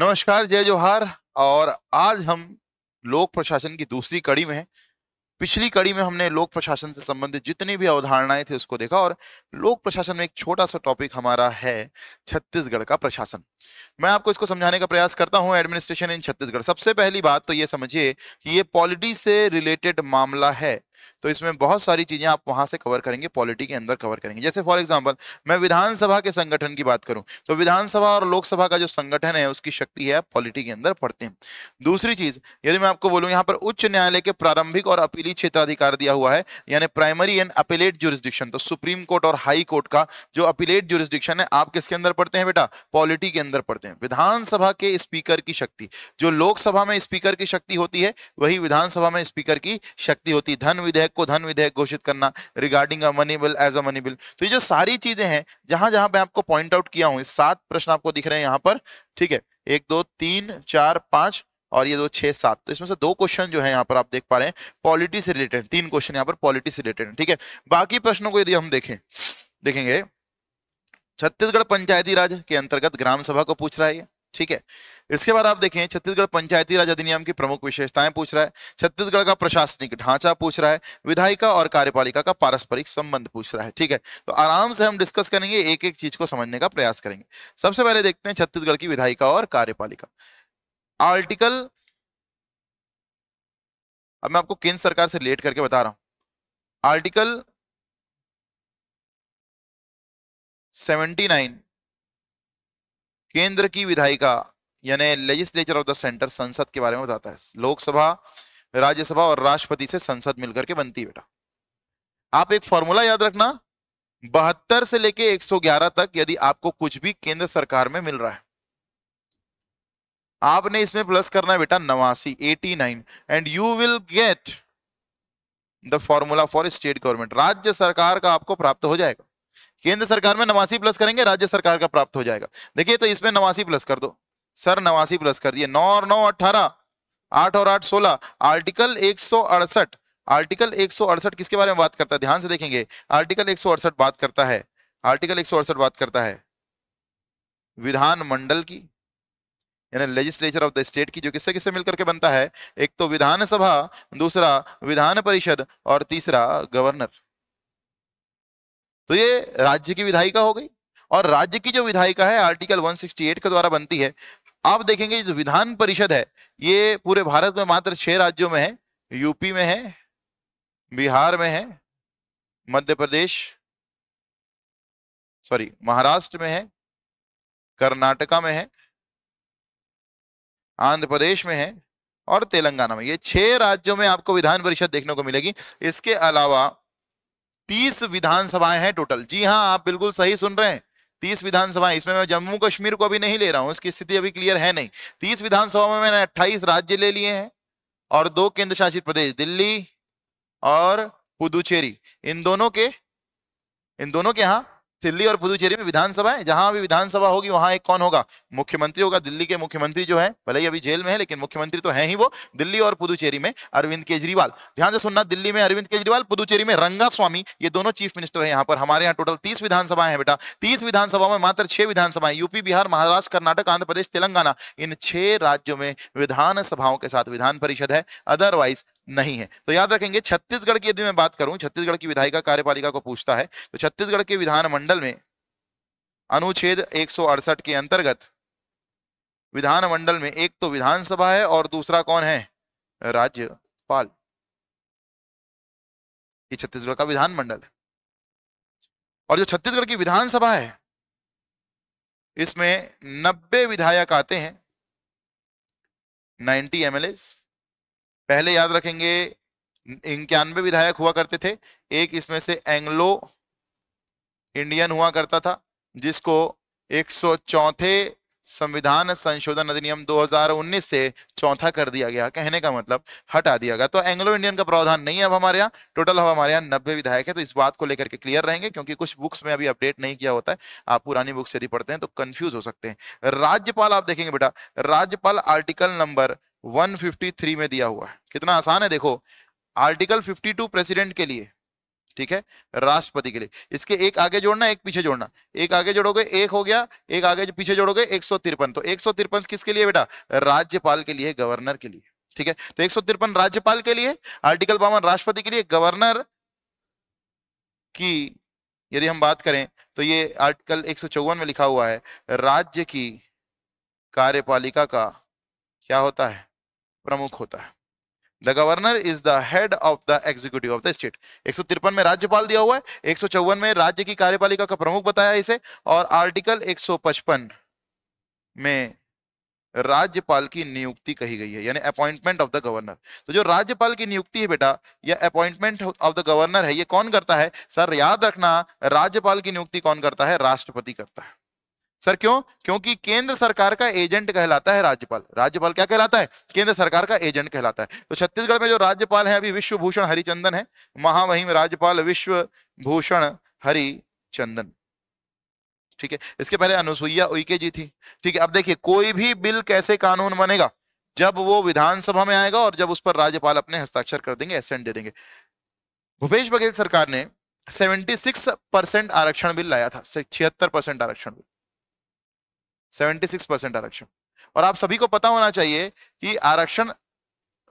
नमस्कार जय जोहार और आज हम लोक प्रशासन की दूसरी कड़ी में हैं पिछली कड़ी में हमने लोक प्रशासन से संबंधित जितनी भी अवधारणाएं थी उसको देखा और लोक प्रशासन में एक छोटा सा टॉपिक हमारा है छत्तीसगढ़ का प्रशासन मैं आपको इसको समझाने का प्रयास करता हूं एडमिनिस्ट्रेशन इन छत्तीसगढ़ सबसे पहली बात तो ये समझिए कि ये पॉलिटी से रिलेटेड मामला है तो इसमें बहुत सारी चीजें आप वहां से कवर करेंगे पॉलिटी के अंदर कवर करेंगे जैसे फॉर एग्जाम्पल मैं विधानसभा के संगठन की बात करूं तो विधानसभा और लोकसभा का जो संगठन है उसकी शक्ति है आप पॉलिटी के अंदर पढ़ते हैं दूसरी चीज यदि मैं आपको बोलूँ यहाँ पर उच्च न्यायालय के प्रारंभिक और अपीली क्षेत्राधिकार दिया हुआ है यानी प्राइमरी एंड अपीलेट जुरिस्डिक्शन तो सुप्रीम कोर्ट और हाई कोर्ट का जो अपीलेट जुरिस्डिक्शन है आप किसके अंदर पढ़ते हैं बेटा पॉलिटी के अंदर पढ़ते हैं विधानसभा के स्पीकर की शक्ति जो लोकसभा में स्पीकर की शक्ति होती है वही विधानसभा में स्पीकर की शक्ति होती है धन विधेयक विधेयक को धन विधेयक घोषित करना regarding a money bill as a money bill तो ये जो सारी चीजें हैं जहां जहां मैं आपको पॉइंट आउट किया हूं सात प्रश्न आपको दिख रहे हैं यहाँ पर ठीक है एक दो तीन चार पांच और ये दो छह सात तो इसमें से दो क्वेश्चन जो है यहाँ पर आप देख पा रहे हैं पॉलिटी से रिलेटेड तीन क्वेश्चन यहाँ पर पॉलिटी से रिलेटेड ठीक है बाकी प्रश्नों को यदि हम देखें देखेंगे छत्तीसगढ़ पंचायती राज के अंतर्गत ग्राम सभा को पूछ रहा है ठीक है इसके बाद आप देखें छत्तीसगढ़ पंचायती राज अधिनियम की प्रमुख विशेषताएं पूछ रहा है छत्तीसगढ़ का प्रशासनिक ढांचा पूछ रहा है विधायिका और कार्यपालिका का पारस्परिक संबंध पूछ रहा है ठीक है तो आराम से हम डिस्कस करेंगे एक एक चीज को समझने का प्रयास करेंगे सबसे पहले देखते हैं छत्तीसगढ़ की विधायिका और कार्यपालिका आर्टिकल अब मैं आपको केंद्र सरकार से लेट करके बता रहा हूं आर्टिकल सेवेंटी केंद्र की विधायिका यानी लेजिस्लेचर ऑफ द सेंटर संसद के बारे में बताता है लोकसभा राज्यसभा और राष्ट्रपति से संसद मिलकर के बनती है बेटा आप एक फॉर्मूला याद रखना बहत्तर से लेके 111 तक यदि आपको कुछ भी केंद्र सरकार में मिल रहा है आपने इसमें प्लस करना है बेटा नवासी eighty nine and you will get the formula for state government राज्य सरकार का आपको प्राप्त हो जाएगा केंद्र सरकार में नवासी प्लस करेंगे राज्य सरकार का प्राप्त हो जाएगा देखिए तो इसमें नवासी प्लस कर दो सर नवासी प्लस कर दिए नौ और नौ अट्ठारह आठ और आठ सोलह आर्टिकल एक आर्टिकल एक किसके बारे में बात करता है ध्यान से देखेंगे आर्टिकल एक बात करता है आर्टिकल एक बात करता है विधानमंडल की यानी लेजिस्लेचर ऑफ द स्टेट की जो किससे किससे मिलकर के बनता है एक तो विधानसभा दूसरा विधान परिषद और तीसरा गवर्नर तो ये राज्य की विधायिका हो गई और राज्य की जो विधायिका है आर्टिकल 168 के द्वारा बनती है आप देखेंगे जो विधान परिषद है ये पूरे भारत में मात्र छह राज्यों में है यूपी में है बिहार में है मध्य प्रदेश सॉरी महाराष्ट्र में है कर्नाटका में है आंध्र प्रदेश में है और तेलंगाना में ये छह राज्यों में आपको विधान परिषद देखने को मिलेगी इसके अलावा तीस विधानसभाएं हैं टोटल जी हाँ आप बिल्कुल सही सुन रहे हैं तीस विधानसभा इसमें मैं जम्मू कश्मीर को अभी नहीं ले रहा हूं इसकी स्थिति अभी क्लियर है नहीं तीस विधानसभा में मैंने अट्ठाईस राज्य ले लिए हैं और दो केंद्र शासित प्रदेश दिल्ली और पुदुचेरी इन दोनों के इन दोनों के यहां दिल्ली और पुदुचेरी में विधानसभा है जहां भी विधानसभा होगी वहां एक कौन होगा मुख्यमंत्री होगा दिल्ली के मुख्यमंत्री जो है भले ही अभी जेल में है लेकिन मुख्यमंत्री तो है ही वो दिल्ली और पुदुचेरी में अरविंद केजरीवाल ध्यान से सुनना दिल्ली में अरविंद केजरीवाल पुदुचेरी में रंगा स्वामी ये दोनों चीफ मिनिस्टर है यहाँ पर हमारे यहाँ टोटल तीस विधानसभाएं हैं बेटा तीस विधानसभाओं में मात्र छह विधानसभाएं यूपी बिहार महाराष्ट्र कर्नाटक आंध्र प्रदेश तेलंगाना इन छह राज्यों में विधानसभाओं के साथ विधान परिषद है अदरवाइज नहीं है तो याद रखेंगे छत्तीसगढ़ की यदि मैं बात करूं छत्तीसगढ़ की विधायिका कार्यपालिका को पूछता है तो छत्तीसगढ़ के विधानमंडल में अनुच्छेद एक के अंतर्गत विधानमंडल में एक तो विधानसभा है और दूसरा कौन है राज्यपाल ये छत्तीसगढ़ का विधानमंडल है और जो छत्तीसगढ़ की विधानसभा है इसमें 90 विधायक आते हैं 90 एमएलएस पहले याद रखेंगे इक्यानवे विधायक हुआ करते थे एक इसमें से एंग्लो इंडियन हुआ करता था जिसको एक सौ चौथे संविधान संशोधन अधिनियम 2019 से चौथा कर दिया गया कहने का मतलब हटा दिया गया तो एंग्लो इंडियन का प्रावधान नहीं है अब हमारे यहाँ टोटल अब हमारे यहाँ नब्बे विधायक है तो इस बात को लेकर के क्लियर रहेंगे क्योंकि कुछ बुक्स में अभी अपडेट नहीं किया होता है आप पुरानी बुक्स यदि पढ़ते हैं तो कन्फ्यूज हो सकते हैं राज्यपाल आप देखेंगे बेटा राज्यपाल आर्टिकल नंबर वन में दिया हुआ है कितना आसान है देखो आर्टिकल फिफ्टी प्रेसिडेंट के लिए ठीक है राष्ट्रपति के लिए इसके एक आगे जोड़ना एक पीछे जोड़ना एक आगे जोड़ोगे एक हो गया एक आगे पीछे जोड़ोगे एक तो एक किसके लिए बेटा राज्यपाल के लिए गवर्नर के लिए ठीक है तो एक राज्यपाल के लिए आर्टिकल बावन राष्ट्रपति के लिए गवर्नर की यदि हम बात करें तो ये आर्टिकल एक में लिखा हुआ है राज्य की कार्यपालिका का क्या होता है प्रमुख होता है the governor is the head of the executive of the state एक सौ तिरपन में राज्यपाल दिया हुआ है एक सौ चौवन में राज्य की कार्यपालिका का प्रमुख बताया इसे और आर्टिकल एक सौ पचपन में राज्यपाल की नियुक्ति कही गई है यानी अपॉइंटमेंट ऑफ द गवर्नर तो जो राज्यपाल की नियुक्ति है बेटा या अपॉइंटमेंट ऑफ द गवर्नर है ये कौन करता है सर याद रखना राज्यपाल की नियुक्ति कौन करता है राष्ट्रपति करता है सर क्यों क्योंकि केंद्र सरकार का एजेंट कहलाता है राज्यपाल राज्यपाल क्या कहलाता है केंद्र सरकार का एजेंट कहलाता है तो छत्तीसगढ़ में जो राज्यपाल है अभी विश्वभूषण हरिचंदन है महामहिम राज्यपाल विश्वभूषण हरिचंदन ठीक है इसके पहले अनुसुईया उइके जी थी ठीक है अब देखिए कोई भी बिल कैसे कानून बनेगा जब वो विधानसभा में आएगा और जब उस पर राज्यपाल अपने हस्ताक्षर कर देंगे एसेंट दे देंगे भूपेश बघेल सरकार ने 76 परसेंट आरक्षण बिल लाया था छिहत्तर परसेंट आरक्षण बिल 76 परसेंट आरक्षण और आप सभी को पता होना चाहिए कि आरक्षण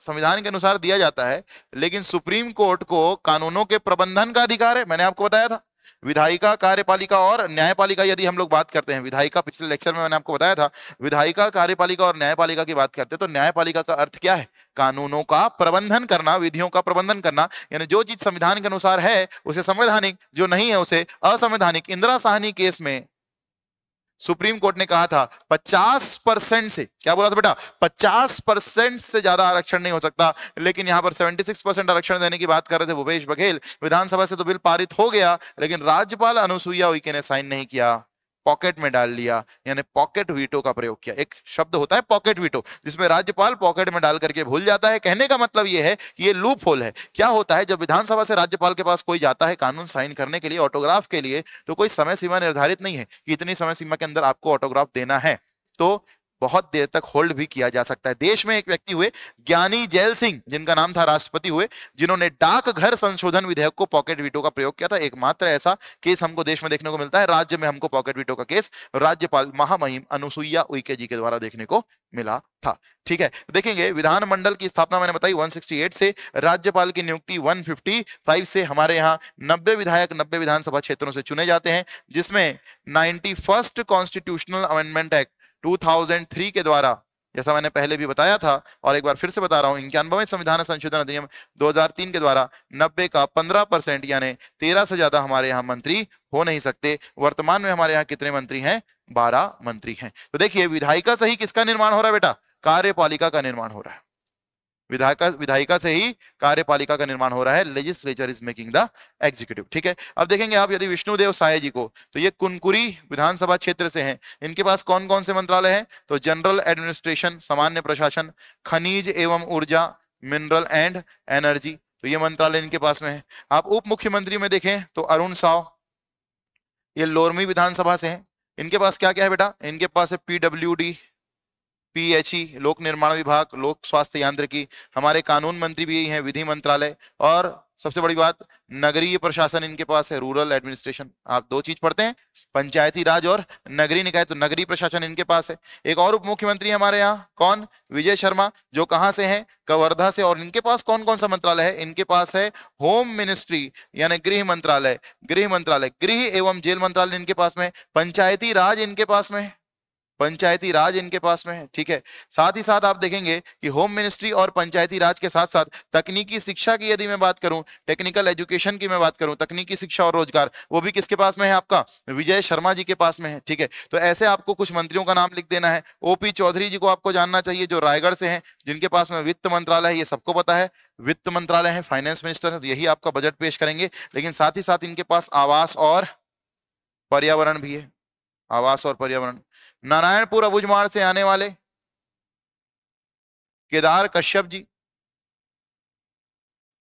संविधान के अनुसार दिया जाता है लेकिन सुप्रीम कोर्ट को कानूनों के प्रबंधन का अधिकार है मैंने आपको बताया था विधायिका कार्यपालिका और न्यायपालिका यदि हम लोग बात करते हैं विधायिका पिछले लेक्चर में मैंने आपको बताया था विधायिका कार्यपालिका और न्यायपालिका की बात करते हैं तो न्यायपालिका का अर्थ क्या है कानूनों का प्रबंधन करना विधियों का प्रबंधन करना यानी जो चीज संविधान के अनुसार है उसे संवैधानिक जो नहीं है उसे असंवैधानिक इंदिरा साहनी केस में सुप्रीम कोर्ट ने कहा था 50 परसेंट से क्या बोला था बेटा 50 परसेंट से ज्यादा आरक्षण नहीं हो सकता लेकिन यहां पर 76 परसेंट आरक्षण देने की बात कर रहे थे भूपेश बघेल विधानसभा से तो बिल पारित हो गया लेकिन राज्यपाल अनुसुईया उइके ने साइन नहीं किया पॉकेट में डाल लिया यानी पॉकेट वीटो का प्रयोग किया एक शब्द होता है पॉकेट वीटो जिसमें राज्यपाल पॉकेट में डाल करके भूल जाता है कहने का मतलब यह है कि ये लूप होल है क्या होता है जब विधानसभा से राज्यपाल के पास कोई जाता है कानून साइन करने के लिए ऑटोग्राफ के लिए तो कोई समय सीमा निर्धारित नहीं है कि इतनी समय सीमा के अंदर आपको ऑटोग्राफ देना है तो बहुत देर तक होल्ड भी किया जा सकता है देश में एक व्यक्ति हुए ज्ञानी जैल सिंह जिनका नाम था राष्ट्रपति हुए जिन्होंने डाकघर संशोधन विधेयक को पॉकेट वीटो का प्रयोग किया था एकमात्र ऐसा केस हमको देश में देखने को मिलता है राज्य में हमको पॉकेट वीटो का केस राज्यपाल महामहिम अनुसुईया उइके जी के द्वारा देखने को मिला था ठीक है देखेंगे विधानमंडल की स्थापना मैंने बताई 168 से राज्यपाल की नियुक्ति 155 से हमारे यहाँ 90 विधायक 90 विधानसभा क्षेत्रों से चुने जाते हैं जिसमें ninety first constitutional amendment act 2003 के द्वारा जैसा मैंने पहले भी बताया था और एक बार फिर से बता रहा हूं इक्यानवे संविधान संशोधन अधिनियम 2003 के द्वारा 90 का 15 परसेंट यानी 13 से ज्यादा हमारे यहाँ मंत्री हो नहीं सकते वर्तमान में हमारे यहाँ कितने मंत्री हैं 12 मंत्री हैं तो देखिए विधायिका सही किसका निर्माण हो रहा है बेटा कार्यपालिका का निर्माण हो रहा है विधायिका विधायिका से ही कार्यपालिका का निर्माण हो रहा है legislature is making the executive ठीक है अब देखेंगे आप यदि विष्णुदेव साय जी को तो ये कुनकुरी विधानसभा क्षेत्र से हैं इनके पास कौन कौन से मंत्रालय हैं तो जनरल एडमिनिस्ट्रेशन सामान्य प्रशासन खनिज एवं ऊर्जा मिनरल एंड एनर्जी तो ये मंत्रालय इनके पास में है आप उप मुख्यमंत्री में देखें तो अरुण साव ये लोरमी विधानसभा से है इनके पास क्या क्या है बेटा इनके पास है पीडब्ल्यू पीएचई लोक निर्माण विभाग लोक स्वास्थ्य की हमारे कानून मंत्री भी यही है विधि मंत्रालय और सबसे बड़ी बात नगरीय प्रशासन इनके पास है रूरल एडमिनिस्ट्रेशन आप दो चीज पढ़ते हैं पंचायती राज और नगरी निकाय तो नगरीय प्रशासन इनके पास है एक और उप मुख्यमंत्री हमारे यहाँ कौन विजय शर्मा जो कहाँ से हैं कवर्धा से और इनके पास कौन कौन सा मंत्रालय है इनके पास है होम मिनिस्ट्री यानी गृह मंत्रालय गृह मंत्रालय गृह एवं जेल मंत्रालय इनके पास में पंचायती राज इनके पास में पंचायती राज इनके पास में है ठीक है साथ ही साथ आप देखेंगे कि होम मिनिस्ट्री और पंचायती राज के साथ साथ तकनीकी शिक्षा की यदि मैं बात करूं टेक्निकल एजुकेशन की मैं बात करूं तकनीकी शिक्षा और रोजगार वो भी किसके पास में है आपका विजय शर्मा जी के पास में है ठीक है तो ऐसे आपको कुछ मंत्रियों का नाम लिख देना है ओपी चौधरी जी को आपको जानना चाहिए जो रायगढ़ से है जिनके पास में वित्त मंत्रालय है ये सबको पता है वित्त मंत्रालय है फाइनेंस मिनिस्टर है तो यही आपका बजट पेश करेंगे लेकिन साथ ही साथ इनके पास आवास और पर्यावरण भी है आवास और पर्यावरण नारायणपुर अबुजमाड़ से आने वाले केदार कश्यप जी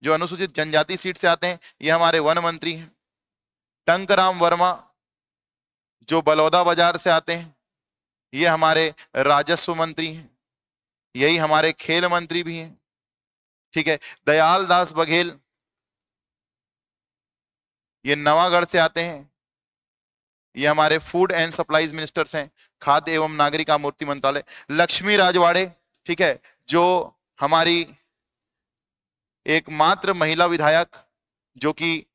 जो अनुसूचित जनजाति सीट से आते हैं ये हमारे वन मंत्री हैं टंकराम वर्मा जो बलौदा बाजार से आते हैं ये हमारे राजस्व मंत्री हैं यही हमारे खेल मंत्री भी हैं ठीक है दयाल दास बघेल ये नवागढ़ से आते हैं ये हमारे फूड एंड सप्लाईज मिनिस्टर्स हैं खाद्य एवं नागरिक आपूर्ति मंत्रालय लक्ष्मी राजवाड़े ठीक है जो हमारी एकमात्र महिला विधायक जो कि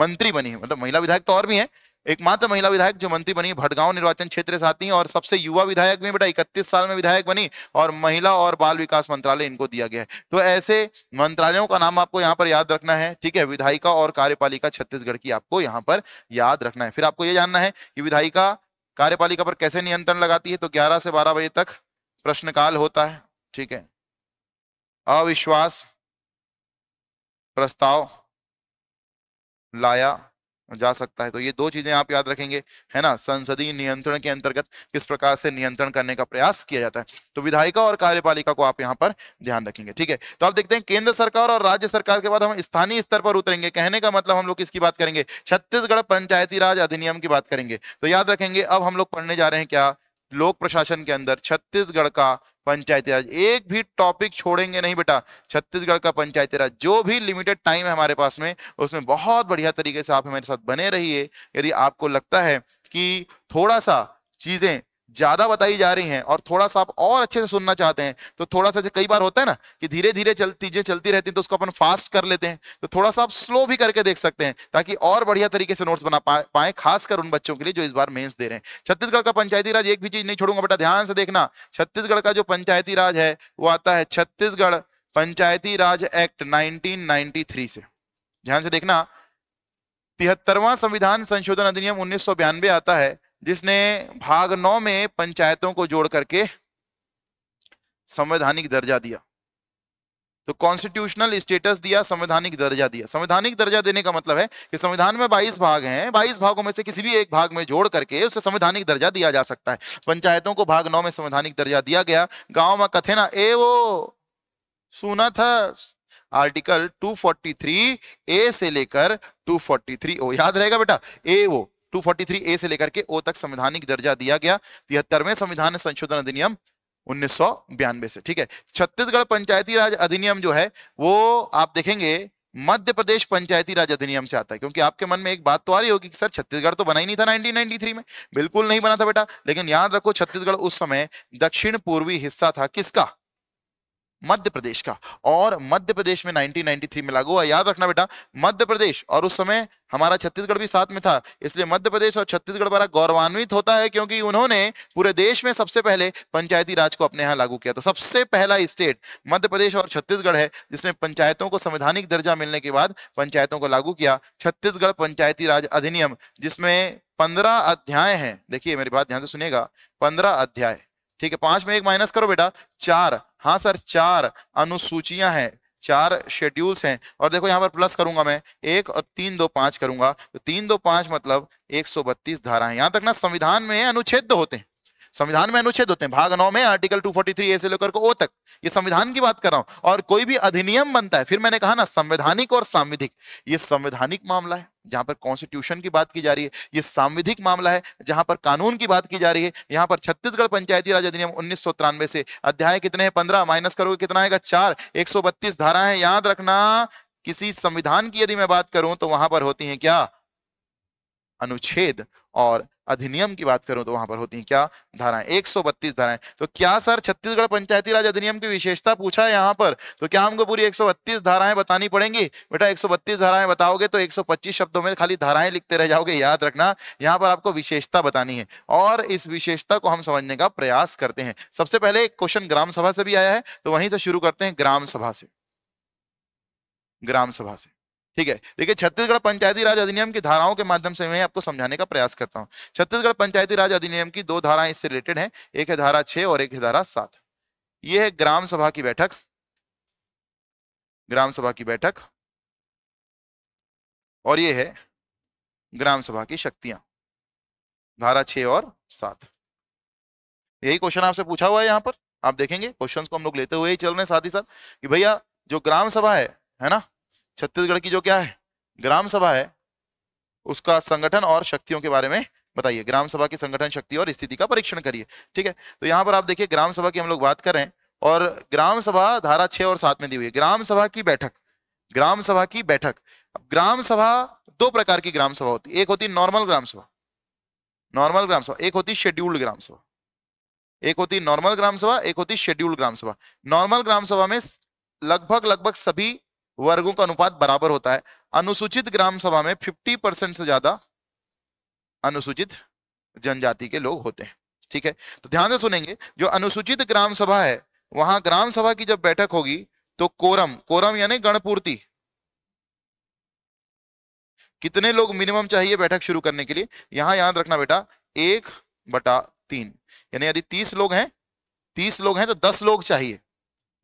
मंत्री बनी है मतलब महिला विधायक तो और भी हैं एकमात्र महिला विधायक जो मंत्री बनी भटगांव निर्वाचन क्षेत्र से आती और सबसे युवा विधायक भी बेटा इकतीस साल में विधायक बनी और महिला और बाल विकास मंत्रालय इनको दिया गया है तो ऐसे मंत्रालयों का नाम आपको यहाँ पर याद रखना है ठीक है विधायिका और कार्यपालिका छत्तीसगढ़ की आपको यहाँ पर याद रखना है फिर आपको ये जानना है कि विधायिका कार्यपालिका पर कैसे नियंत्रण लगाती है तो ग्यारह से बारह बजे तक प्रश्नकाल होता है ठीक है अविश्वास प्रस्ताव लाया जा सकता है तो ये दो चीजें आप याद रखेंगे है ना संसदीय नियंत्रण के अंतर्गत किस प्रकार से नियंत्रण करने का प्रयास किया जाता है तो विधायिका और कार्यपालिका को आप यहाँ पर ध्यान रखेंगे ठीक है तो आप देखते हैं केंद्र सरकार और राज्य सरकार के बाद हम स्थानीय स्तर पर उतरेंगे कहने का मतलब हम लोग किसकी बात करेंगे छत्तीसगढ़ पंचायती राज अधिनियम की बात करेंगे तो याद रखेंगे अब हम लोग पढ़ने जा रहे हैं क्या लोक प्रशासन के अंदर छत्तीसगढ़ का पंचायती राज एक भी टॉपिक छोड़ेंगे नहीं बेटा छत्तीसगढ़ का पंचायती राज जो भी लिमिटेड टाइम है हमारे पास में उसमें बहुत बढ़िया तरीके से आप हमारे साथ बने रहिए यदि आपको लगता है कि थोड़ा सा चीजें ज्यादा बताई जा रही हैं और थोड़ा सा आप और अच्छे से सुनना चाहते हैं तो थोड़ा सा कई बार होता है ना कि धीरे धीरे चल चीजें चलती रहती हैं तो उसको अपन फास्ट कर लेते हैं तो थोड़ा सा आप स्लो भी करके देख सकते हैं ताकि और बढ़िया तरीके से नोट्स बना पाए खासकर उन बच्चों के लिए जो इस बार मेन्स दे रहे हैं छत्तीसगढ़ का पंचायती राज एक भी चीज नहीं छोड़ूंगा बेटा ध्यान से देखना छत्तीसगढ़ का जो पंचायती राज है वो आता है छत्तीसगढ़ पंचायती राज एक्ट नाइनटीन से ध्यान से देखना तिहत्तरवां संविधान संशोधन अधिनियम उन्नीस आता है जिसने भाग नौ में पंचायतों को जोड़ करके संवैधानिक दर्जा दिया तो कॉन्स्टिट्यूशनल स्टेटस दिया संवैधानिक दर्जा दिया संवैधानिक दर्जा देने का मतलब है कि संविधान में 22 भाग हैं 22 भागों में से किसी भी एक भाग में जोड़ करके उसे संवैधानिक दर्जा दिया जा सकता है पंचायतों को भाग नौ में संवैधानिक दर्जा दिया गया गांव में कथे ना ए वो सुना था आर्टिकल टू ए से लेकर टू ओ याद रहेगा बेटा ए वो 243 ए से लेकर के ओ तक संवैधानिक दर्जा दिया गया तिहत्तरवें संविधान संशोधन अधिनियम उन्नीस से ठीक है छत्तीसगढ़ पंचायती राज अधिनियम जो है वो आप देखेंगे मध्य प्रदेश पंचायती राज अधिनियम से आता है क्योंकि आपके मन में एक बात तो आ रही होगी कि सर छत्तीसगढ़ तो बना ही नहीं था 1993 में बिल्कुल नहीं बना था बेटा लेकिन याद रखो छत्तीसगढ़ उस समय दक्षिण पूर्वी हिस्सा था किसका मध्य प्रदेश का और मध्य प्रदेश में 1993 में लागू हुआ याद रखना बेटा मध्य प्रदेश और उस समय हमारा छत्तीसगढ़ भी साथ में था इसलिए मध्य प्रदेश और छत्तीसगढ़ बड़ा गौरवान्वित होता है क्योंकि उन्होंने पूरे देश में सबसे पहले पंचायती राज को अपने यहाँ लागू किया तो सबसे पहला स्टेट मध्य प्रदेश और छत्तीसगढ़ है जिसने पंचायतों को संवैधानिक दर्जा मिलने के बाद पंचायतों को लागू किया छत्तीसगढ़ पंचायती राज अधिनियम जिसमें पंद्रह अध्याय है देखिए मेरी बात ध्यान से सुनेगा पंद्रह अध्याय ठीक है पांच में एक माइनस करो बेटा चार हाँ सर चार अनुसूचियां हैं चार शेड्यूल्स हैं और देखो यहाँ पर प्लस करूंगा मैं एक और तीन दो पांच करूंगा तो तीन दो पांच मतलब एक सौ बत्तीस धारा है यहां तक ना संविधान में अनुच्छेद होते हैं संविधान में अनुच्छेद होते हैं भाग नौ में आर्टिकल 243 ए से लेकर को ओ तक ये संविधान की बात कर रहा हूं और कोई भी अधिनियम बनता है फिर मैंने कहा ना संवैधानिक और सांविधिक ये संवैधानिक मामला है जहां पर कॉन्स्टिट्यूशन की बात की जा रही है ये सांविधिक मामला है जहां पर कानून की बात की जा रही है यहाँ पर छत्तीसगढ़ पंचायती राज अधिनियम उन्नीस से अध्याय कितने हैं पंद्रह माइनस करोगे कितना आएगा चार एक धारा है याद रखना किसी संविधान की यदि मैं बात करूं तो वहां पर होती है क्या अनुच्छेद और अधिनियम की बात करूं तो वहां पर होती है क्या धाराएं 132 धाराएं तो क्या सर छत्तीसगढ़ पंचायती राज अधिनियम की विशेषता पूछा है यहाँ पर तो क्या हमको पूरी 132 धाराएं बतानी पड़ेंगी बेटा 132 धाराएं बताओगे तो 125 शब्दों में खाली धाराएं लिखते रह जाओगे याद रखना यहाँ पर आपको विशेषता बतानी है और इस विशेषता को हम समझने का प्रयास करते हैं सबसे पहले एक क्वेश्चन ग्राम सभा से भी आया है तो वहीं से शुरू करते हैं ग्राम सभा से ग्राम सभा से ठीक है देखिए छत्तीसगढ़ पंचायती राज अधिनियम की धाराओं के माध्यम से मैं आपको समझाने का प्रयास करता हूँ छत्तीसगढ़ पंचायती राज अधिनियम की दो धाराएं इससे रिलेटेड हैं एक है धारा छह और एक है धारा सात ये है ग्राम सभा की बैठक ग्राम सभा की बैठक और ये है ग्राम सभा की शक्तियां धारा छह और सात यही क्वेश्चन आपसे पूछा हुआ है यहां पर आप देखेंगे क्वेश्चंस को हम लोग लेते हुए ही चल रहे हैं साथ ही साथ कि भैया जो ग्राम सभा है है ना छत्तीसगढ़ की जो क्या है ग्राम सभा है उसका संगठन और शक्तियों के बारे में बताइए ग्राम सभा की संगठन शक्ति और स्थिति का परीक्षण करिए ठीक है तो यहाँ पर आप देखिए ग्राम सभा की हम लोग बात कर रहे हैं और ग्राम सभा धारा छह और सात में दी हुई है ग्राम सभा की बैठक ग्राम सभा की बैठक अब ग्राम सभा दो प्रकार की ग्राम सभा होती है एक होती नॉर्मल ग्राम सभा नॉर्मल ग्राम सभा एक होती शेड्यूल्ड ग्राम सभा एक होती नॉर्मल ग्राम सभा एक होती शेड्यूल्ड ग्राम सभा नॉर्मल ग्राम सभा में लगभग लगभग सभी वर्गों का अनुपात बराबर होता है अनुसूचित ग्राम सभा में 50 परसेंट से ज्यादा अनुसूचित जनजाति के लोग होते हैं ठीक है तो ध्यान से सुनेंगे जो अनुसूचित ग्राम सभा है वहां ग्राम सभा की जब बैठक होगी तो कोरम कोरम यानी गणपूर्ति कितने लोग मिनिमम चाहिए बैठक शुरू करने के लिए यहां याद रखना बेटा एक बटा तीन यानी यदि तीस लोग हैं तीस लोग हैं तो दस लोग चाहिए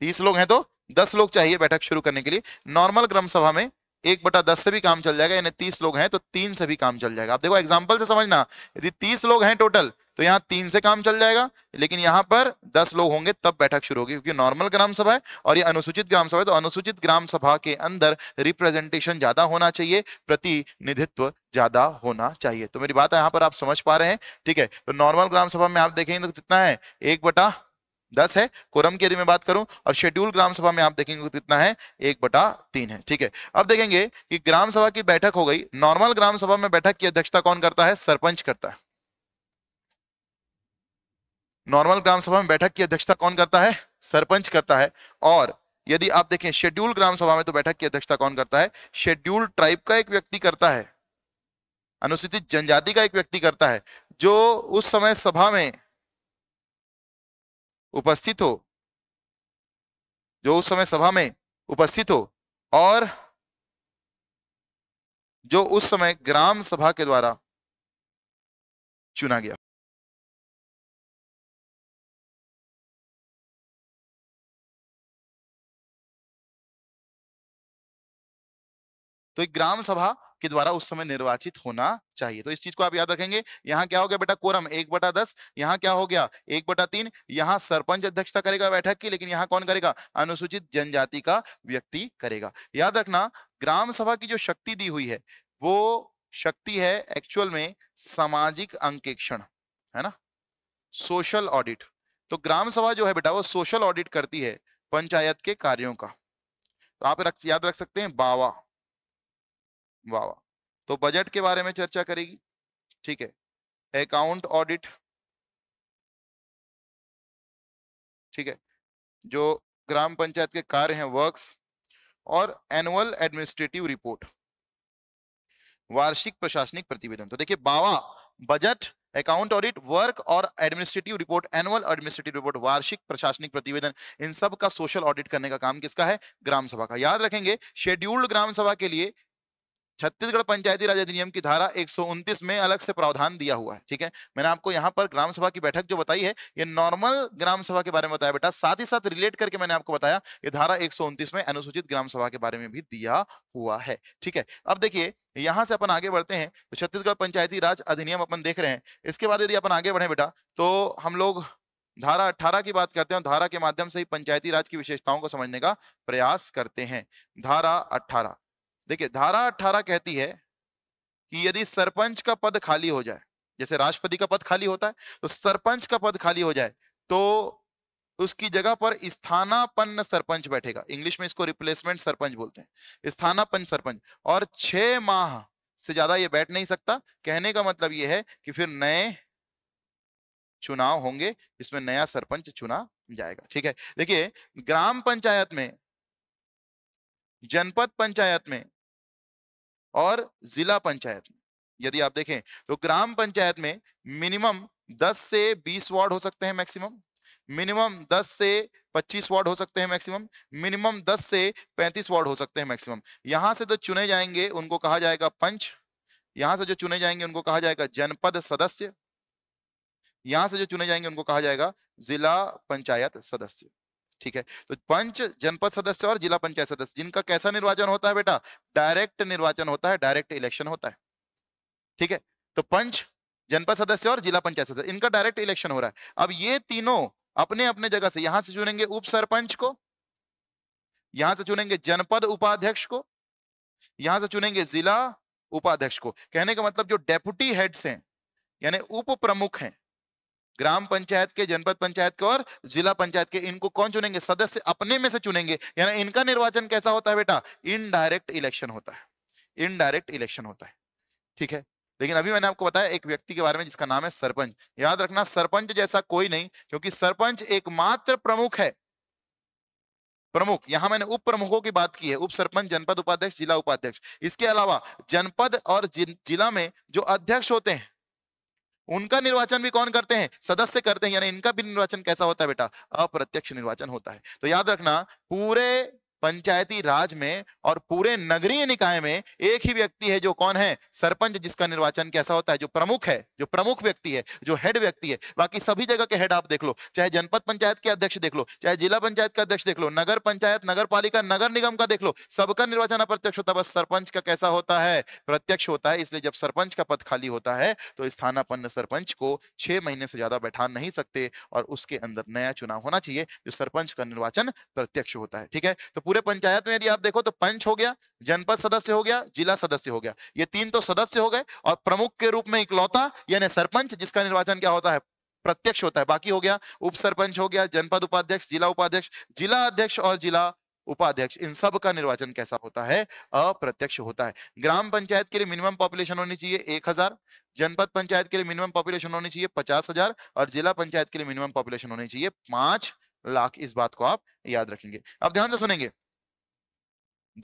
तीस लोग हैं तो दस लोग चाहिए बैठक शुरू करने के लिए नॉर्मल ग्राम सभा में एक बटा दस से भी काम चल जाएगा यानी तीस लोग हैं तो तीन से भी काम चल जाएगा आप देखो एग्जाम्पल से समझना यदि तीस लोग हैं टोटल तो यहाँ तीन से काम चल जाएगा लेकिन यहाँ पर दस लोग होंगे तब बैठक शुरू होगी क्योंकि नॉर्मल ग्राम सभा है और ये अनुसूचित ग्राम सभा है तो अनुसूचित ग्राम सभा के अंदर रिप्रेजेंटेशन ज्यादा होना चाहिए प्रतिनिधित्व ज्यादा होना चाहिए तो मेरी बात यहाँ पर आप समझ पा रहे हैं ठीक है तो नॉर्मल ग्राम सभा में आप देखेंगे तो कितना है एक बटा दस है कोरम की यदि मैं बात करूं और शेड्यूल ग्राम सभा में आप देखेंगे कितना है एक बटा तीन है ठीक है अब देखेंगे कि ग्राम सभा की बैठक हो गई नॉर्मल ग्राम सभा में बैठक की अध्यक्षता कौन करता है सरपंच करता है नॉर्मल ग्राम सभा में बैठक की अध्यक्षता कौन करता है सरपंच करता है और यदि आप देखें शेड्यूल ग्राम सभा में तो बैठक की अध्यक्षता कौन करता है शेड्यूल ट्राइब का एक व्यक्ति करता है अनुसूचित जनजाति का एक व्यक्ति करता है जो उस समय सभा में उपस्थित हो जो उस समय सभा में उपस्थित हो और जो उस समय ग्राम सभा के द्वारा चुना गया तो एक ग्राम सभा के द्वारा उस समय निर्वाचित होना चाहिए तो इस चीज को आप याद रखेंगे यहाँ क्या हो गया बेटा कोरम एक बटा दस यहाँ क्या हो गया एक बटा तीन यहाँ सरपंच अध्यक्षता करेगा बैठक की लेकिन यहाँ कौन करेगा अनुसूचित जनजाति का व्यक्ति करेगा याद रखना ग्राम सभा की जो शक्ति दी हुई है वो शक्ति है एक्चुअल में सामाजिक अंकेक्षण है ना सोशल ऑडिट तो ग्राम सभा जो है बेटा वो सोशल ऑडिट करती है पंचायत के कार्यों का तो आप रख, याद रख सकते हैं बावा वाह तो बजट के बारे में चर्चा करेगी ठीक है अकाउंट ऑडिट ठीक है जो ग्राम पंचायत के कार्य हैं वर्क्स और एनुअल एडमिनिस्ट्रेटिव रिपोर्ट वार्षिक प्रशासनिक प्रतिवेदन तो देखिए बावा बजट अकाउंट ऑडिट वर्क और administrative report annual administrative report वार्षिक प्रशासनिक प्रतिवेदन इन सब का सोशल ऑडिट करने का काम किसका है ग्राम सभा का याद रखेंगे शेड्यूल्ड ग्राम सभा के लिए छत्तीसगढ़ पंचायती राज अधिनियम की धारा एक में अलग से प्रावधान दिया हुआ है ठीक है मैंने आपको यहाँ पर ग्राम सभा की बैठक जो बताई है ये नॉर्मल ग्राम सभा के बारे में बताया बेटा साथ ही साथ रिलेट करके मैंने आपको बताया ये धारा एक में अनुसूचित ग्राम सभा के बारे में भी दिया हुआ है ठीक है अब देखिए यहां से अपन आगे बढ़ते हैं तो छत्तीसगढ़ पंचायती राज अधिनियम अपन देख रहे हैं इसके बाद यदि अपन आगे बढ़े बेटा तो हम लोग धारा अठारह की बात करते हैं धारा के माध्यम से ही पंचायती राज की विशेषताओं को समझने का प्रयास करते हैं धारा अठारह देखिए धारा अठारह कहती है कि यदि सरपंच का पद खाली हो जाए जैसे राष्ट्रपति का पद खाली होता है तो सरपंच का पद खाली हो जाए तो उसकी जगह पर स्थानापन्न सरपंच बैठेगा इंग्लिश में इसको रिप्लेसमेंट सरपंच बोलते हैं स्थानापन्न सरपंच और छह माह से ज्यादा यह बैठ नहीं सकता कहने का मतलब यह है कि फिर नए चुनाव होंगे जिसमें नया सरपंच चुना जाएगा ठीक है देखिए ग्राम पंचायत में जनपद पंचायत में और जिला पंचायत यदि आप देखें तो ग्राम पंचायत में मिनिमम 10 से 20 वार्ड हो सकते हैं मैक्सिमम मिनिमम 10 से 25 वार्ड हो सकते हैं मैक्सिमम मिनिमम 10 से 35 वार्ड हो सकते हैं मैक्सिमम यहां से जो तो चुने जाएंगे उनको कहा जाएगा पंच यहां से जो चुने जाएंगे उनको कहा जाएगा जनपद सदस्य यहां से जो चुने जाएंगे उनको कहा जाएगा जिला पंचायत सदस्य ठीक है तो पंच जनपद सदस्य और जिला पंचायत सदस्य जिनका कैसा निर्वाचन होता है बेटा डायरेक्ट निर्वाचन होता है डायरेक्ट इलेक्शन होता है ठीक है तो पंच जनपद सदस्य और जिला पंचायत सदस्य इनका डायरेक्ट इलेक्शन हो रहा है अब ये तीनों अपने अपने जगह से यहां से चुनेंगे उप सरपंच को यहां से चुनेंगे जनपद उपाध्यक्ष को यहां से चुनेंगे जिला उपाध्यक्ष को कहने का मतलब जो डेप्यूटी हेड्स हैं यानी उप प्रमुख हैं ग्राम पंचायत के जनपद पंचायत के और जिला पंचायत के इनको कौन चुनेंगे सदस्य अपने में से चुनेंगे यानी इनका निर्वाचन कैसा होता है बेटा इनडायरेक्ट इलेक्शन होता है इनडायरेक्ट इलेक्शन होता है ठीक है लेकिन अभी मैंने आपको बताया एक व्यक्ति के बारे में जिसका नाम है सरपंच याद रखना सरपंच जैसा कोई नहीं क्योंकि सरपंच एकमात्र प्रमुख है प्रमुख यहां मैंने उप प्रमुखों की बात की है उप सरपंच जनपद उपाध्यक्ष जिला उपाध्यक्ष इसके अलावा जनपद और जिला में जो अध्यक्ष होते हैं उनका निर्वाचन भी कौन करते हैं सदस्य करते हैं यानी इनका भी निर्वाचन कैसा होता है बेटा अप्रत्यक्ष निर्वाचन होता है तो याद रखना पूरे पंचायती राज में और पूरे नगरीय निकाय में एक ही व्यक्ति है जो कौन है सरपंच जिसका निर्वाचन कैसा होता है जो प्रमुख है जो प्रमुख व्यक्ति है जो हेड व्यक्ति है बाकी सभी जगह के हेड आप देख लो चाहे जनपद पंचायत के अध्यक्ष देख लो चाहे जिला पंचायत का अध्यक्ष देख लो नगर पंचायत नगर पालिका नगर निगम का देख लो सबका निर्वाचन अप्रत्यक्ष होता है बस सरपंच का कैसा होता है प्रत्यक्ष होता है इसलिए जब सरपंच का पद खाली होता है तो स्थानापन्न सरपंच को छह महीने से ज्यादा बैठा नहीं सकते और उसके अंदर नया चुनाव होना चाहिए जो सरपंच का निर्वाचन प्रत्यक्ष होता है ठीक है तो पूरे पंचायत में यदि आप देखो तो पंच हो गया जनपद सदस्य हो गया जिला सदस्य हो गया ये तीन तो सदस्य हो गए और प्रमुख के रूप में इकलौता यानी सरपंच जिसका निर्वाचन क्या होता है प्रत्यक्ष होता है बाकी हो गया उप सरपंच हो गया जनपद उपाध्यक्ष जिला उपाध्यक्ष जिला अध्यक्ष और जिला उपाध्यक्ष इन सब का निर्वाचन कैसा होता है अप्रत्यक्ष होता है ग्राम पंचायत के लिए मिनिमम पॉपुलेशन होनी चाहिए एक हजार जनपद पंचायत के लिए मिनिमम पॉपुलेशन होनी चाहिए पचास हजार और जिला पंचायत के लिए मिनिमम पॉपुलेशन होनी चाहिए पांच लाख इस बात को आप याद रखेंगे अब ध्यान से सुनेंगे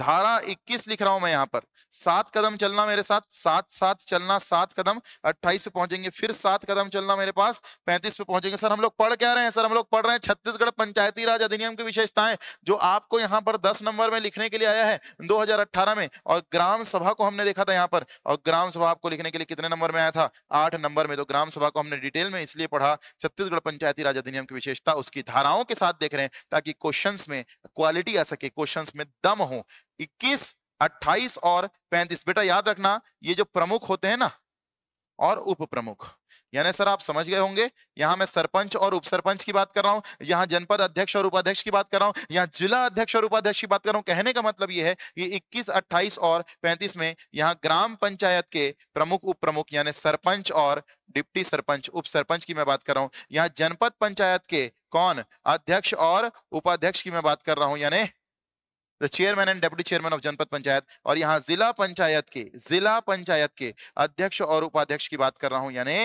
धारा 21 लिख रहा हूं मैं यहाँ पर सात कदम चलना मेरे साथ सात सात चलना सात कदम 28 पे पहुंचेंगे फिर सात कदम चलना मेरे पास 35 पे पहुंचेंगे सर हम लोग पढ़ क्या रहे हैं सर हम लोग पढ़ रहे हैं छत्तीसगढ़ पंचायती राज अधिनियम की विशेषताएं जो आपको यहाँ पर दस नंबर में लिखने के लिए आया है दो में और ग्राम सभा को हमने देखा था यहाँ पर और ग्राम सभा आपको लिखने के लिए कितने नंबर में आया था आठ नंबर में तो ग्राम सभा को हमने डिटेल में इसलिए पढ़ा छत्तीसगढ़ पंचायती राज अधिनियम की विशेषता उसकी धाराओं के साथ देख रहे हैं ताकि क्वेश्चन में क्वालिटी आ सके क्वेश्चन में दम हो इक्कीस अट्ठाईस और पैंतीस बेटा याद रखना ये जो प्रमुख होते हैं ना और उप प्रमुख यानी सर आप समझ गए होंगे यहाँ मैं सरपंच और उप सरपंच की बात कर रहा हूँ यहाँ जनपद अध्यक्ष और उपाध्यक्ष की बात कर रहा हूँ यहाँ जिला अध्यक्ष और उपाध्यक्ष की बात कर रहा हूँ कहने का मतलब यह है ये 21, 28 और 35 में यहाँ ग्राम पंचायत के प्रमुख उप प्रमुख यानी सरपंच और डिप्टी सरपंच उप सरपंच की मैं बात कर रहा हूँ यहाँ जनपद पंचायत के कौन अध्यक्ष और उपाध्यक्ष की मैं बात कर रहा हूँ यानी the chairman and deputy chairman of Janpad Panchayat और यहाँ जिला पंचायत के जिला पंचायत के अध्यक्ष और उपाध्यक्ष की बात कर रहा हूं यानी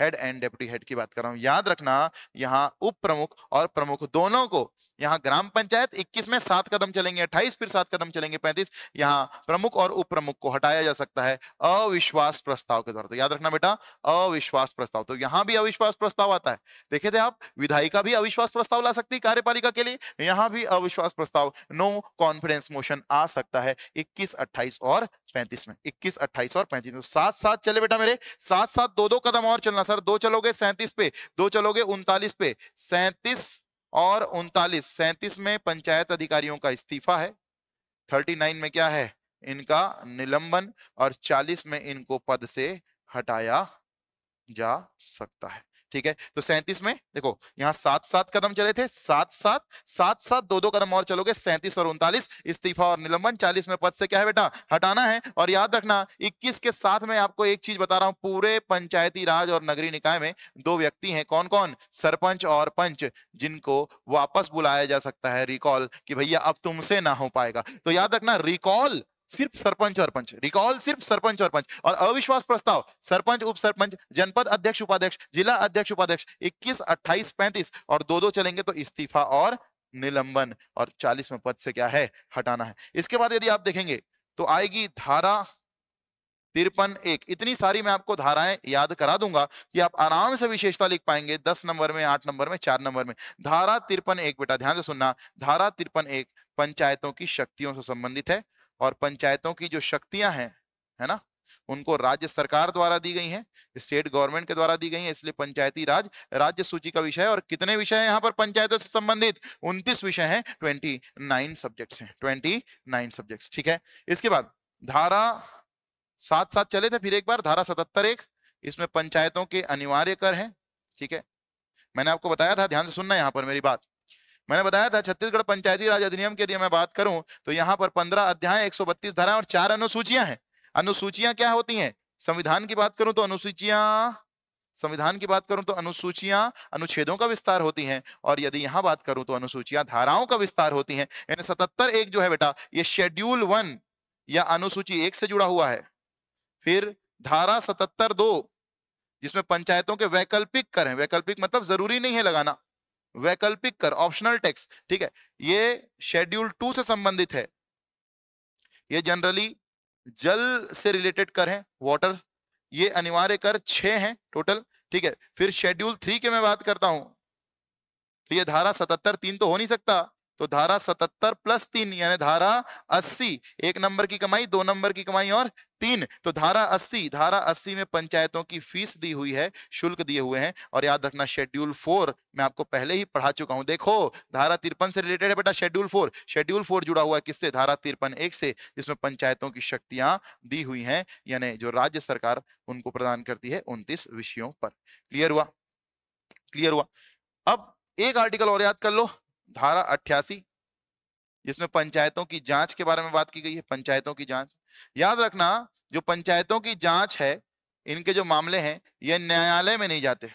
हेड एंड डेप्यूटी हेड की बात कर रहा हूं याद रखना यहाँ उप प्रमुख और प्रमुख दोनों को यहाँ ग्राम पंचायत 21 में सात कदम चलेंगे 28 फिर सात कदम चलेंगे 35 यहाँ प्रमुख और उप प्रमुख को हटाया जा सकता है अविश्वास प्रस्ताव के द्वारा तो याद रखना बेटा अविश्वास प्रस्ताव तो यहाँ भी अविश्वास प्रस्ताव आता है देखे थे आप विधायिका भी अविश्वास प्रस्ताव ला सकती कार्यपालिका के लिए यहाँ भी अविश्वास प्रस्ताव नो कॉन्फिडेंस मोशन आ सकता है इक्कीस अट्ठाईस और पैंतीस में इक्कीस अट्ठाईस और पैंतीस में सात चले बेटा मेरे सात सात दो दो कदम और चलना सर दो चलोगे सैंतीस पे दो चलोगे उनतालीस पे सैंतीस और उनतालीस सैंतीस में पंचायत अधिकारियों का इस्तीफा है थर्टी नाइन में क्या है इनका निलंबन और चालीस में इनको पद से हटाया जा सकता है ठीक है तो सैंतीस में देखो यहाँ सात सात कदम चले थे सात सात सात सात दो दो कदम और चलोगे सैंतीस और उनतालीस इस्तीफा और निलंबन चालीस में पद से क्या है बेटा हटाना है और याद रखना इक्कीस के साथ में आपको एक चीज बता रहा हूँ पूरे पंचायती राज और नगरी निकाय में दो व्यक्ति हैं कौन कौन सरपंच और पंच जिनको वापस बुलाया जा सकता है रिकॉल कि भैया अब तुमसे ना हो पाएगा तो याद रखना रिकॉल सिर्फ सरपंच और पंच रिकॉल सिर्फ सरपंच और पंच और अविश्वास प्रस्ताव सरपंच उप सरपंच जनपद अध्यक्ष उपाध्यक्ष जिला अध्यक्ष उपाध्यक्ष 21, 28, 35 और दो दो चलेंगे तो इस्तीफा और निलंबन और 40 में पद से क्या है हटाना है इसके बाद यदि आप देखेंगे तो आएगी धारा तिरपन एक इतनी सारी मैं आपको धाराएं याद करा दूंगा कि आप आराम से विशेषता लिख पाएंगे दस नंबर में आठ नंबर में चार नंबर में धारा तिरपन एक बेटा ध्यान से सुनना धारा तिरपन एक पंचायतों की शक्तियों से संबंधित है और पंचायतों की जो शक्तियां हैं है ना उनको राज्य सरकार द्वारा दी गई हैं स्टेट गवर्नमेंट के द्वारा दी गई हैं इसलिए पंचायती राज राज्य सूची का विषय है और कितने विषय हैं यहाँ पर पंचायतों से संबंधित उनतीस विषय हैं ट्वेंटी नाइन सब्जेक्ट्स हैं ट्वेंटी नाइन सब्जेक्ट्स ठीक है इसके बाद धारा सात सात चले थे फिर एक बार धारा सतहत्तर एक इसमें पंचायतों के अनिवार्य कर हैं ठीक है मैंने आपको बताया था ध्यान से सुनना यहाँ पर मेरी बात मैंने बताया था छत्तीसगढ़ पंचायती राज अधिनियम के यदि मैं बात करूं तो यहाँ पर पंद्रह अध्याय एक सौ धारा और चार अनुसूचियां हैं अनुसूचियां क्या होती हैं संविधान की बात करूं तो अनुसूचियां संविधान की बात करूं तो अनुसूचियां अनुच्छेदों का विस्तार होती हैं और यदि यहां बात करूं तो अनुसूचियां धाराओं का विस्तार होती हैं यानी सतहत्तर एक जो है बेटा ये शेड्यूल वन या अनुसूची एक से जुड़ा हुआ है फिर धारा सतहत्तर दो जिसमें पंचायतों के वैकल्पिक कर हैं वैकल्पिक मतलब जरूरी नहीं है लगाना वैकल्पिक कर ऑप्शनल टैक्स ठीक है ये शेड्यूल टू से संबंधित है ये जनरली जल से रिलेटेड कर है वाटर ये अनिवार्य कर छ हैं टोटल ठीक है फिर शेड्यूल थ्री के मैं बात करता हूं तो ये धारा सतहत्तर तीन तो हो नहीं सकता तो धारा सतहत्तर प्लस तीन यानी धारा अस्सी एक नंबर की कमाई दो नंबर की कमाई और तीन तो धारा अस्सी धारा अस्सी में पंचायतों की फीस दी हुई है शुल्क दिए हुए हैं और याद रखना शेड्यूल फोर मैं आपको पहले ही पढ़ा चुका हूं देखो धारा तिरपन से रिलेटेड है बेटा शेड्यूल फोर शेड्यूल फोर जुड़ा हुआ है किससे धारा तिरपन एक से जिसमें पंचायतों की शक्तियां दी हुई है यानी जो राज्य सरकार उनको प्रदान करती है उनतीस विषयों पर क्लियर हुआ क्लियर हुआ अब एक आर्टिकल और याद कर लो धारा अट्ठासी जिसमें पंचायतों की जांच के बारे में बात की गई है पंचायतों की जांच याद रखना जो पंचायतों की जांच है इनके जो मामले हैं ये न्यायालय में नहीं जाते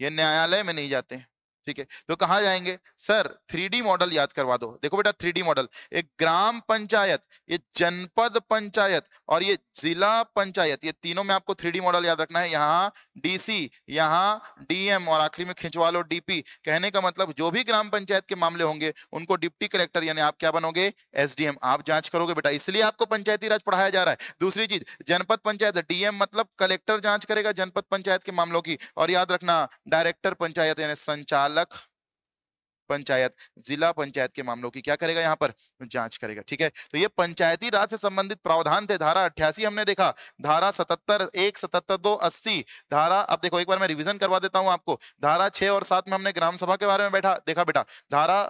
ये न्यायालय में नहीं जाते हैं ठीक है तो कहा जाएंगे सर थ्री मॉडल याद करवा दो देखो बेटा थ्री मॉडल एक ग्राम पंचायत ये जनपद पंचायत और ये जिला पंचायत ये तीनों में आपको थ्री मॉडल याद रखना है यहाँ डीसी यहाँ डीएम और आखिरी में खिंचवा लो डीपी कहने का मतलब जो भी ग्राम पंचायत के मामले होंगे उनको डिप्टी कलेक्टर यानी आप क्या बनोगे एस आप जांच करोगे बेटा इसलिए आपको पंचायती राज पढ़ाया जा रहा है दूसरी चीज जनपद पंचायत डीएम मतलब कलेक्टर जांच करेगा जनपद पंचायत के मामलों की और याद रखना डायरेक्टर पंचायत यानी संचालक संचालक पंचायत जिला पंचायत के मामलों की क्या करेगा यहाँ पर जांच करेगा ठीक है तो ये पंचायती राज से संबंधित प्रावधान थे धारा अट्ठासी हमने देखा धारा सतहत्तर एक सतहत्तर दो अस्सी धारा अब देखो एक बार मैं रिवीजन करवा देता हूँ आपको धारा छह और सात में हमने ग्राम सभा के बारे में बैठा देखा बेटा धारा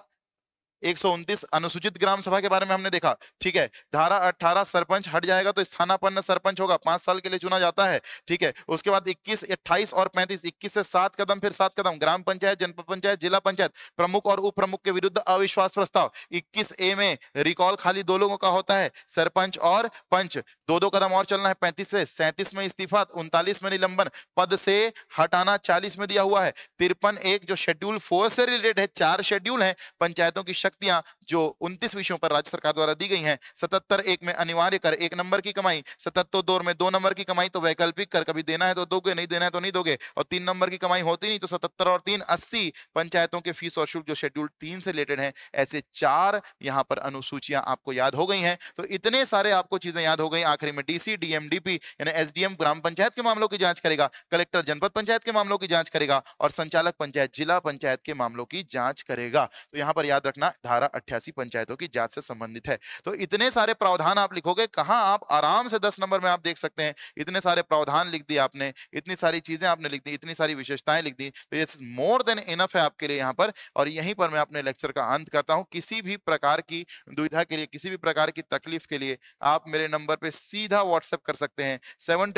एक अनुसूचित ग्राम सभा के बारे में हमने देखा ठीक है धारा अठारह सरपंच हट जाएगा तो स्थानापन्न सरपंच होगा पांच साल के लिए चुना जाता है ठीक है उसके बाद इक्कीस अट्ठाईस और पैंतीस इक्कीस से सात कदम फिर सात कदम ग्राम पंचायत जनपद पंचायत जिला पंचायत प्रमुख और उप के विरुद्ध अविश्वास प्रस्ताव इक्कीस ए में रिकॉल खाली दो लोगों का होता है सरपंच और पंच दो दो कदम और चलना है पैंतीस से सैंतीस में इस्तीफा उनतालीस में निलंबन पद से हटाना चालीस में दिया हुआ है तिरपन एक जो शेड्यूल फोर से रिलेटेड है चार शेड्यूल है पंचायतों की शक्ति latviā जो उनतीस विषयों पर राज्य सरकार द्वारा दी गई हैं सतहत्तर एक में अनिवार्य कर एक नंबर की कमाई सतहत्तर दौर में दो नंबर की कमाई तो वैकल्पिक कर कभी देना है तो दोगे नहीं देना है तो नहीं दोगे और तीन नंबर की कमाई होती नहीं तो सतहत्तर और तीन अस्सी पंचायतों के फीस और शुल्क जो शेड्यूल तीन से रिलेटेड है ऐसे चार यहाँ पर अनुसूचियां आपको याद हो गई है तो इतने सारे आपको चीजें याद हो गई आखिरी में डीसी डीएमडीपी यानी एसडीएम ग्राम पंचायत के मामलों की जांच करेगा कलेक्टर जनपद पंचायत के मामलों की जांच करेगा और संचालक पंचायत जिला पंचायत के मामलों की जांच करेगा तो यहां पर याद रखना धारा अठारह अट्ठासी पंचायतों की जांच से संबंधित है तो इतने सारे प्रावधान आप लिखोगे कहाँ आप आराम से दस नंबर में आप देख सकते हैं इतने सारे प्रावधान लिख दिए आपने इतनी सारी चीजें आपने लिख दी इतनी सारी विशेषताएं लिख दी तो ये मोर देन इनफ है आपके लिए यहाँ पर और यहीं पर मैं अपने लेक्चर का अंत करता हूँ किसी भी प्रकार की दुविधा के लिए किसी भी प्रकार की तकलीफ के लिए आप मेरे नंबर पर सीधा व्हाट्सएप कर सकते हैं सेवन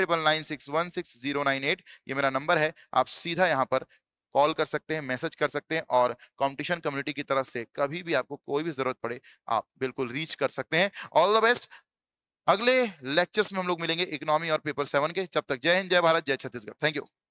ये मेरा नंबर है आप सीधा यहाँ पर कॉल कर सकते हैं मैसेज कर सकते हैं और कॉम्पिटिशन कम्युनिटी की तरफ से कभी भी आपको कोई भी जरूरत पड़े आप बिल्कुल रीच कर सकते हैं ऑल द बेस्ट अगले लेक्चर्स में हम लोग मिलेंगे इकोनॉमी और पेपर सेवन के जब तक जय हिंद जय भारत जय छत्तीसगढ़ थैंक यू